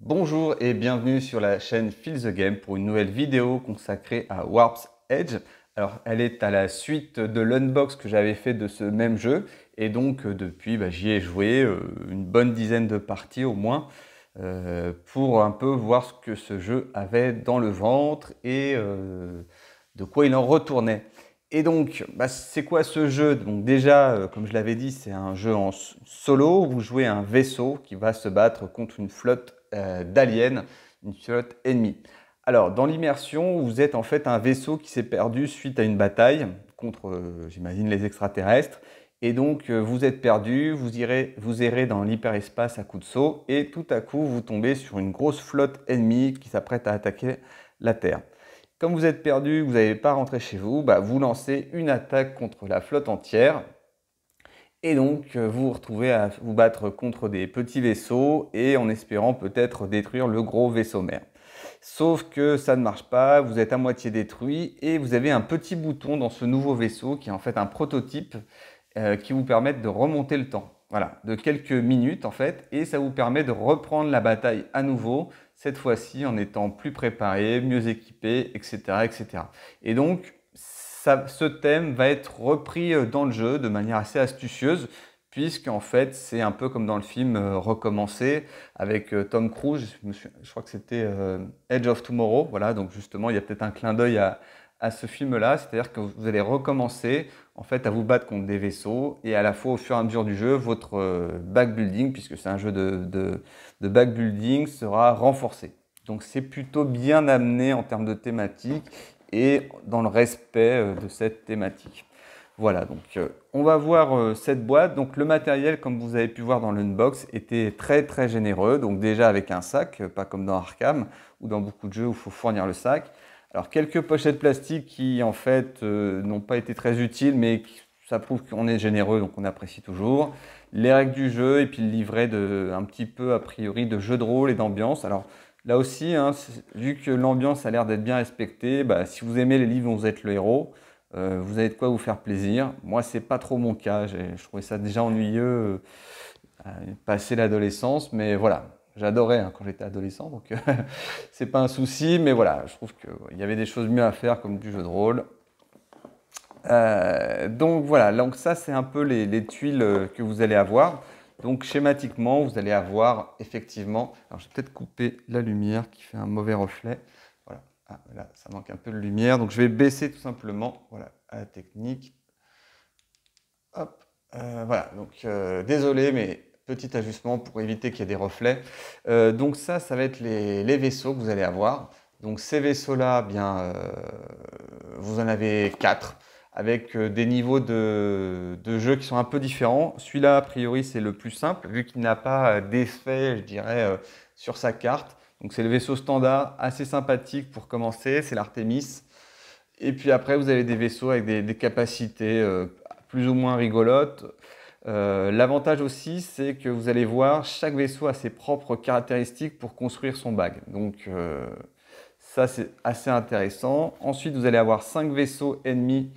Bonjour et bienvenue sur la chaîne Feel the Game pour une nouvelle vidéo consacrée à Warp's Edge. Alors elle est à la suite de l'unbox que j'avais fait de ce même jeu et donc euh, depuis bah, j'y ai joué euh, une bonne dizaine de parties au moins euh, pour un peu voir ce que ce jeu avait dans le ventre et de quoi il en retournait. Et donc, bah, c'est quoi ce jeu Donc déjà, comme je l'avais dit, c'est un jeu en solo vous jouez un vaisseau qui va se battre contre une flotte euh, d'aliens, une flotte ennemie. Alors, dans l'immersion, vous êtes en fait un vaisseau qui s'est perdu suite à une bataille contre, euh, j'imagine, les extraterrestres. Et donc, euh, vous êtes perdu, vous, irez, vous errez dans l'hyperespace à coups de saut, et tout à coup, vous tombez sur une grosse flotte ennemie qui s'apprête à attaquer la Terre. Comme vous êtes perdu, vous n'avez pas rentré chez vous, bah, vous lancez une attaque contre la flotte entière, et donc, euh, vous vous retrouvez à vous battre contre des petits vaisseaux et en espérant peut-être détruire le gros vaisseau mère. Sauf que ça ne marche pas, vous êtes à moitié détruit et vous avez un petit bouton dans ce nouveau vaisseau qui est en fait un prototype euh, qui vous permet de remonter le temps. Voilà, de quelques minutes en fait, et ça vous permet de reprendre la bataille à nouveau, cette fois-ci en étant plus préparé, mieux équipé, etc. etc. Et donc, ce thème va être repris euh, dans le jeu de manière assez astucieuse, puisque en fait, c'est un peu comme dans le film euh, Recommencer avec euh, Tom Cruise, je, crois que c'était Edge of Tomorrow, voilà, donc justement, il y a peut-être un clin d'œil à, ce film-là, c'est-à-dire que vous allez recommencer en fait à vous battre contre des vaisseaux et à la fois au fur et à mesure du jeu, votre backbuilding, puisque c'est un jeu de, de backbuilding, sera renforcé. Donc c'est plutôt bien amené en termes de thématique et dans le respect euh, de cette thématique. Voilà, donc euh, on va voir euh, cette boîte. Donc le matériel, comme vous avez pu voir dans l'unbox, était très très généreux. Donc déjà avec un sac, pas comme dans Arkham ou dans beaucoup de jeux où il faut fournir le sac. Alors quelques pochettes plastiques qui en fait n'ont pas été très utiles, mais ça prouve qu'on est généreux, donc on apprécie toujours. Les règles du jeu et puis le livret de un petit peu a priori de jeu de rôle et d'ambiance. Alors Là aussi, hein, vu que l'ambiance a l'air d'être bien respectée, bah, si vous aimez les livres vous êtes le héros, euh, vous avez de quoi vous faire plaisir. Moi, c'est pas trop mon cas. Je trouvais ça déjà ennuyeux euh, passer l'adolescence, mais voilà. J'adorais hein, quand j'étais adolescent, donc c'est pas un souci, mais voilà, je trouve qu'il y avait des choses mieux à faire comme du jeu de rôle. Euh, donc voilà, donc ça c'est un peu les, tuiles que vous allez avoir. Donc schématiquement, vous allez avoir effectivement, alors je vais peut-être couper la lumière qui fait un mauvais reflet. Voilà, ah, là, ça manque un peu de lumière, donc je vais baisser tout simplement voilà, à la technique. Hop, euh, voilà, donc euh, désolé, mais petit ajustement pour éviter qu'il y ait des reflets. Euh, donc ça, ça va être les, les, vaisseaux que vous allez avoir. Donc ces vaisseaux-là, eh bien, vous en avez quatre avec euh, des niveaux de, jeu qui sont un peu différents. Celui-là, a priori, c'est le plus simple, vu qu'il n'a pas euh, d'effet, je dirais, euh, sur sa carte. Donc c'est le vaisseau standard, assez sympathique pour commencer, c'est l'Artemis. Et puis après, vous avez des vaisseaux avec des, capacités plus ou moins rigolotes. L'avantage aussi, c'est que vous allez voir, chaque vaisseau a ses propres caractéristiques pour construire son bag. Donc ça, c'est assez intéressant. Ensuite, vous allez avoir 5 vaisseaux ennemis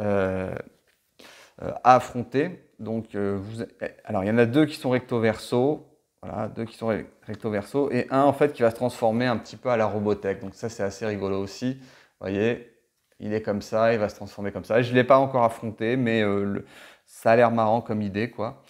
euh, euh, à affronter. Donc, euh, vous, eh, alors, il y en a deux qui sont recto-verso, voilà, deux qui sont recto-verso, et un en fait qui va se transformer un petit peu à la Robotech. Donc ça, c'est assez rigolo aussi. Vous voyez, il est comme ça, il va se transformer comme ça. Je ne l'ai pas encore affronté, mais ça a l'air marrant comme idée, quoi.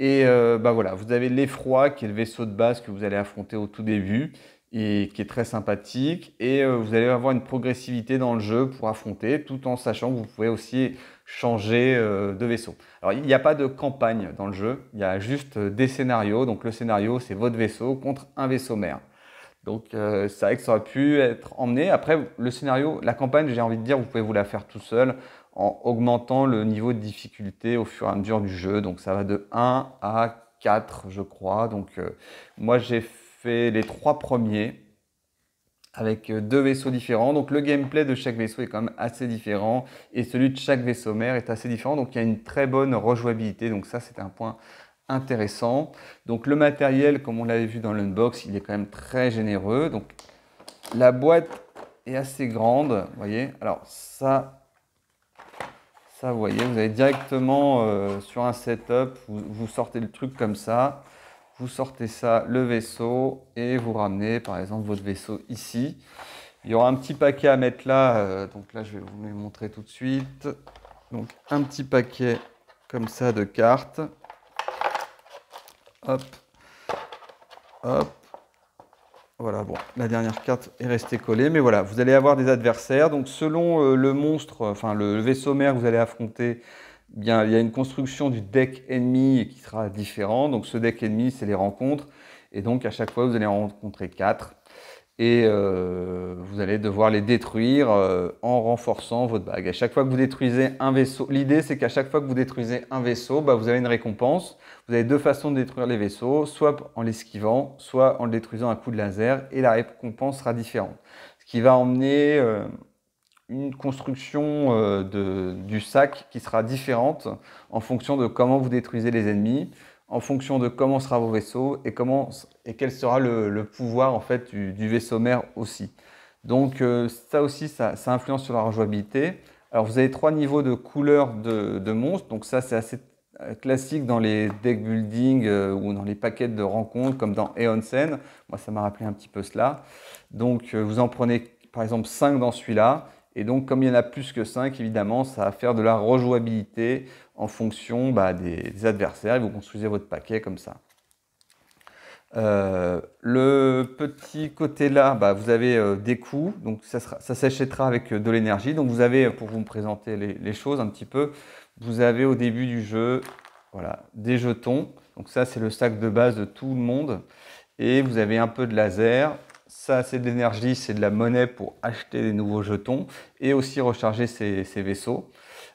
Et bah voilà, vous avez l'effroi qui est le vaisseau de base que vous allez affronter au tout début et qui est très sympathique. Et euh, vous allez avoir une progressivité dans le jeu pour affronter, tout en sachant que vous pouvez aussi changer euh, de vaisseau. Alors il n'y a pas de campagne dans le jeu, il y a juste euh, des scénarios. Donc le scénario, c'est votre vaisseau contre un vaisseau mère. Donc c'est vrai que ça aurait pu être emmené. Après, le scénario, la campagne, j'ai envie de dire, vous pouvez vous la faire tout seul en augmentant le niveau de difficulté au fur et à mesure du jeu. Donc ça va de 1 à 4, je crois. Donc moi j'ai fait les trois premiers avec euh, deux vaisseaux différents. Donc le gameplay de chaque vaisseau est quand même assez différent et celui de chaque vaisseau mère est assez différent. Donc il y a une très bonne rejouabilité. Donc ça c'est un point intéressant. Donc le matériel, comme on l'avait vu dans l'unbox, il est quand même très généreux. Donc la boîte est assez grande, vous voyez. Alors ça, ça vous voyez, vous avez directement euh, sur un setup, vous sortez le truc comme ça vous sortez ça, le vaisseau, et vous ramenez par exemple votre vaisseau ici. Il y aura un petit paquet à mettre là, euh, donc là je vais vous le montrer tout de suite. Donc un petit paquet comme ça de cartes. Hop, hop. Voilà, bon, la dernière carte est restée collée, mais voilà, vous allez avoir des adversaires. Donc selon euh, le monstre, enfin le, le vaisseau mère vous allez affronter, bien, il y a une construction du deck ennemi qui sera différent. Donc ce deck ennemi, c'est les rencontres. Et donc à chaque fois, vous allez en rencontrer 4. Et euh, vous allez devoir les détruire euh, en renforçant votre bague. À chaque fois que vous détruisez un vaisseau, l'idée c'est qu'à chaque fois que vous détruisez un vaisseau, bah, vous avez une récompense. Vous avez deux façons de détruire les vaisseaux, soit en l'esquivant, soit en le détruisant à coup de laser, et la récompense sera différente. Ce qui va emmener euh, une construction euh, du sac qui sera différente en fonction de comment vous détruisez les ennemis, en fonction de comment sera vos vaisseaux et, comment, et quel sera le, pouvoir en fait, du, vaisseau mère aussi. Donc euh, ça aussi, ça, influence sur la rejouabilité. Alors vous avez trois niveaux de couleurs de, de monstres, donc ça c'est assez euh, classique dans les deck building ou dans les paquets de rencontres comme dans Eonsen. Sen. Moi ça m'a rappelé un petit peu cela. Donc vous en prenez par exemple 5 dans celui-là et donc, comme il y en a plus que 5, évidemment, ça va faire de la rejouabilité en fonction bah, des, adversaires. Et vous construisez votre paquet comme ça. Euh, le petit côté là, bah, vous avez euh, des coups. donc ça, s'achètera avec euh, de l'énergie. Donc vous avez, pour vous présenter les, choses un petit peu, vous avez au début du jeu des jetons. Donc ça c'est le sac de base de tout le monde. Et vous avez un peu de laser, ça, c'est de l'énergie, c'est de la monnaie pour acheter des nouveaux jetons et aussi recharger ses, vaisseaux.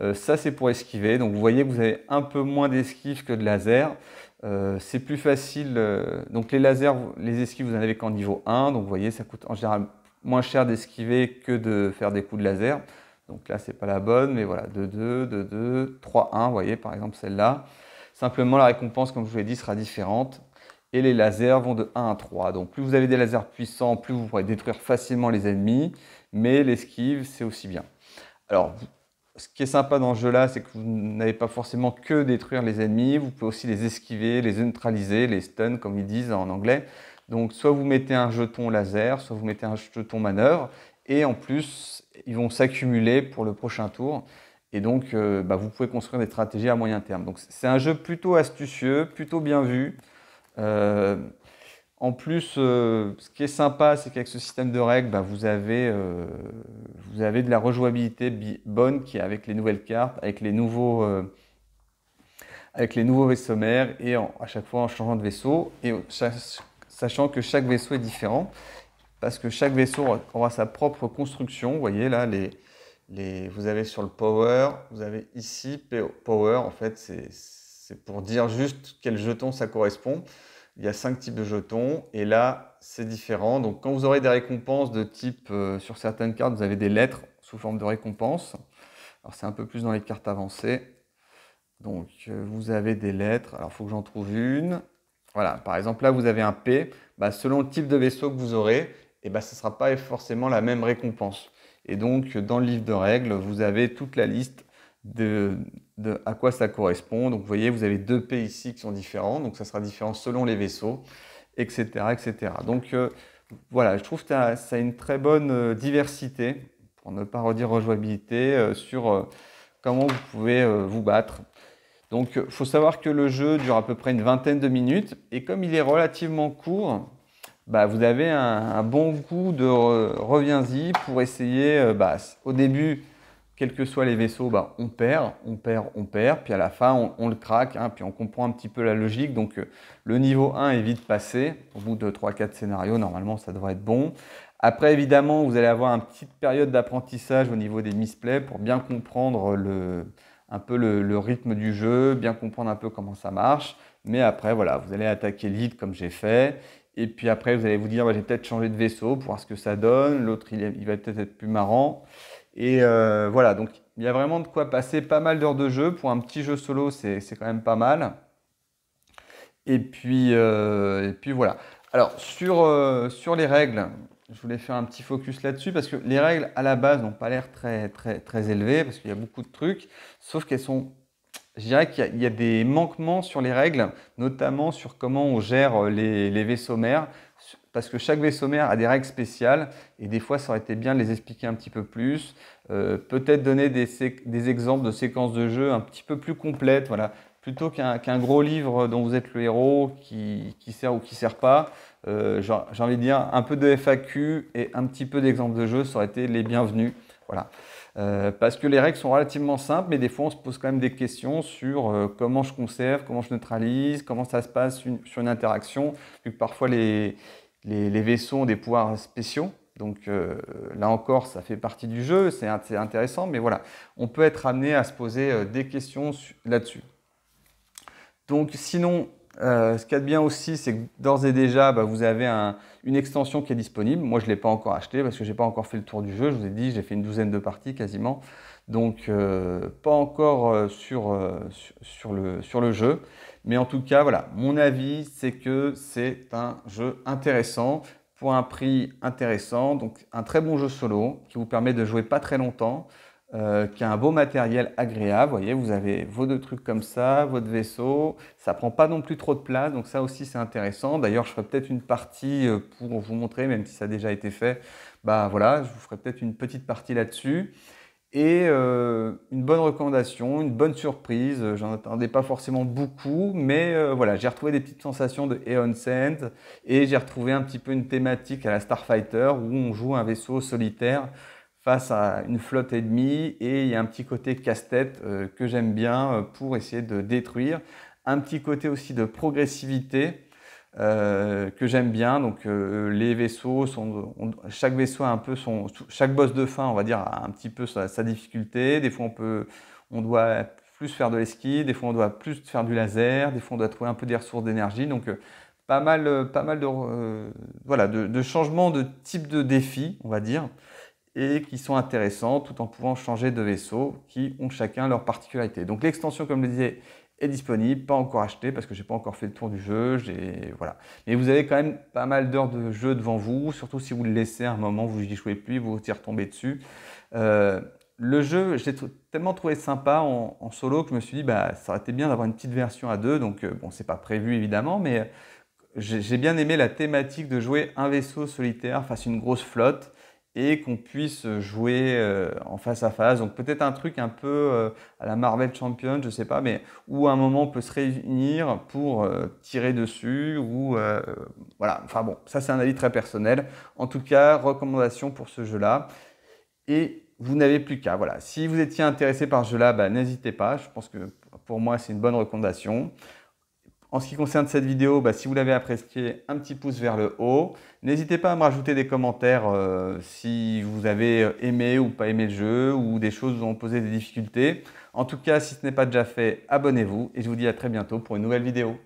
Euh, ça, c'est pour esquiver. Donc, vous voyez que vous avez un peu moins d'esquives que de laser. Euh, c'est plus facile. Euh, donc, les lasers, les esquives, vous n'en avez qu'en niveau 1. Donc, vous voyez, ça coûte en général moins cher d'esquiver que de faire des coups de laser. Donc là, c'est pas la bonne, mais voilà, 2-2, 2-2, 3-1, vous voyez, par exemple, celle-là. Simplement, la récompense, comme je vous l'ai dit, sera différente et les lasers vont de 1 à 3. Donc plus vous avez des lasers puissants, plus vous pourrez détruire facilement les ennemis, mais l'esquive, c'est aussi bien. Alors, ce qui est sympa dans ce jeu-là, c'est que vous n'avez pas forcément que détruire les ennemis, vous pouvez aussi les esquiver, les neutraliser, les stun, comme ils disent en anglais. Donc soit vous mettez un jeton laser, soit vous mettez un jeton manœuvre, et en plus, ils vont s'accumuler pour le prochain tour. Et donc, euh, bah, vous pouvez construire des stratégies à moyen terme. Donc c'est un jeu plutôt astucieux, plutôt bien vu. Euh, en plus, euh, ce qui est sympa, c'est qu'avec ce système de règles, bah, vous, avez, euh, vous avez de la rejouabilité bonne qui est avec les nouvelles cartes, avec les nouveaux, avec les nouveaux vaisseaux mères et à chaque fois en changeant de vaisseau et sachant que chaque vaisseau est différent parce que chaque vaisseau aura sa propre construction. Vous voyez là, les, les, vous avez sur le power, vous avez ici power, en fait, c'est pour dire juste quel jeton ça correspond. Il y a cinq types de jetons et là, c'est différent. Donc, quand vous aurez des récompenses de type, euh, sur certaines cartes, vous avez des lettres sous forme de récompense. Alors, c'est un peu plus dans les cartes avancées. Donc, euh, vous avez des lettres. Alors, il faut que j'en trouve une. Voilà, par exemple, là, vous avez un P. Bah, selon le type de vaisseau que vous aurez, et eh bah, ce ne sera pas forcément la même récompense. Et donc, dans le livre de règles, vous avez toute la liste de, à quoi ça correspond. Donc vous voyez, vous avez deux P ici qui sont différents, donc ça sera différent selon les vaisseaux, etc. etc. Donc euh, voilà, je trouve que ça a une très bonne euh, diversité, pour ne pas redire rejouabilité, euh, sur comment vous pouvez vous battre. Donc faut savoir que le jeu dure à peu près une vingtaine de minutes, et comme il est relativement court, bah, vous avez un, bon coup de reviens-y pour essayer, bah, au début, quels que soient les vaisseaux, bah, on perd, on perd, on perd, puis à la fin, on, le craque, hein, puis on comprend un petit peu la logique. Donc euh, le niveau 1 est vite passé. Au bout de 3-4 scénarios, normalement, ça devrait être bon. Après, évidemment, vous allez avoir une petite période d'apprentissage au niveau des misplays pour bien comprendre un peu le, rythme du jeu, bien comprendre un peu comment ça marche. Mais après, voilà, vous allez attaquer vite, comme j'ai fait. Et puis après, vous allez vous dire, bah, j'ai peut-être changé de vaisseau pour voir ce que ça donne. L'autre, il va peut-être être plus marrant. Et euh, voilà, donc il y a vraiment de quoi passer pas mal d'heures de jeu. Pour un petit jeu solo, c'est quand même pas mal. Et puis, euh, puis voilà. Alors, euh, sur, les règles, je voulais faire un petit focus là-dessus parce que les règles, à la base, n'ont pas l'air très, très, très élevées parce qu'il y a beaucoup de trucs, sauf qu'elles sont. Je dirais qu'il y, a des manquements sur les règles, notamment sur comment on gère les, les vaisseaux mers parce que chaque vaisseau mère a des règles spéciales et des fois ça aurait été bien de les expliquer un petit peu plus. Euh, peut-être donner des, exemples de séquences de jeu un petit peu plus complètes, voilà. Plutôt qu'un gros livre dont vous êtes le héros qui, sert ou qui sert pas, euh, j'ai envie de dire un peu de FAQ et un petit peu d'exemples de jeu, ça aurait été les bienvenus. Voilà. Euh, parce que les règles sont relativement simples, mais des fois on se pose quand même des questions sur euh, comment je conserve, comment je neutralise, comment ça se passe sur une interaction, vu que parfois les, les, vaisseaux ont des pouvoirs spéciaux. Donc euh, là encore, ça fait partie du jeu, c'est intéressant, mais voilà, on peut être amené à se poser des questions là-dessus. Donc sinon, euh, ce qu'il y a de bien aussi, c'est que d'ores et déjà, bah, vous avez une extension qui est disponible. Moi, je ne l'ai pas encore achetée parce que je n'ai pas encore fait le tour du jeu. Je vous ai dit, j'ai fait une douzaine de parties quasiment. Donc, euh, pas encore euh, sur, le, sur le jeu. Mais en tout cas, voilà, mon avis, c'est que c'est un jeu intéressant pour un prix intéressant. Donc, un très bon jeu solo qui vous permet de jouer pas très longtemps. Euh, qui a un beau matériel agréable. Vous voyez, vous avez vos deux trucs comme ça, votre vaisseau. Ça prend pas non plus trop de place, donc ça aussi c'est intéressant. D'ailleurs, je ferai peut-être une partie euh, pour vous montrer, même si ça a déjà été fait. Bah voilà, je vous ferai peut-être une petite partie là-dessus. Et euh, une bonne recommandation, une bonne surprise. J'en attendais pas forcément beaucoup, mais voilà, j'ai retrouvé des petites sensations de Eon et j'ai retrouvé un petit peu une thématique à la Starfighter où on joue un vaisseau solitaire face à une flotte ennemie et il y a un petit côté casse-tête euh, que j'aime bien euh, pour essayer de détruire. Un petit côté aussi de progressivité euh, que j'aime bien. Donc les vaisseaux sont, chaque vaisseau un peu son, chaque boss de fin, on va dire, a un petit peu sa, difficulté. Des fois on peut, on doit plus faire de l'esquive, des fois on doit plus faire du laser, des fois on doit trouver un peu des ressources d'énergie. Donc pas mal, pas mal de, voilà, de, de changements de type de défi, on va dire et qui sont intéressants tout en pouvant changer de vaisseau qui ont chacun leur particularité. Donc l'extension, comme je le disais, est disponible, pas encore acheté parce que j'ai pas encore fait le tour du jeu, j'ai voilà. Mais vous avez quand même pas mal d'heures de jeu devant vous, surtout si vous le laissez à un moment, vous n'y jouez plus, vous y retombez dessus. Euh, le jeu, j'ai tellement trouvé sympa en, solo que je me suis dit bah ça aurait été bien d'avoir une petite version à deux. Donc euh, bon, c'est pas prévu évidemment, mais j'ai bien aimé la thématique de jouer un vaisseau solitaire face à une grosse flotte et qu'on puisse jouer euh, en face à face. Donc peut-être un truc un peu euh, à la Marvel Champion, je ne sais pas, mais où un moment on peut se réunir pour euh, tirer dessus ou voilà. Enfin bon, ça c'est un avis très personnel. En tout cas, recommandation pour ce jeu-là. Et vous n'avez plus qu'à. Voilà. Si vous étiez intéressé par ce jeu-là, bah, n'hésitez pas. Je pense que pour moi c'est une bonne recommandation. En ce qui concerne cette vidéo, bah, si vous l'avez appréciée, un petit pouce vers le haut. N'hésitez pas à me rajouter des commentaires euh, si vous avez euh, aimé ou pas aimé le jeu ou des choses vous ont posé des difficultés. En tout cas, si ce n'est pas déjà fait, abonnez-vous et je vous dis à très bientôt pour une nouvelle vidéo.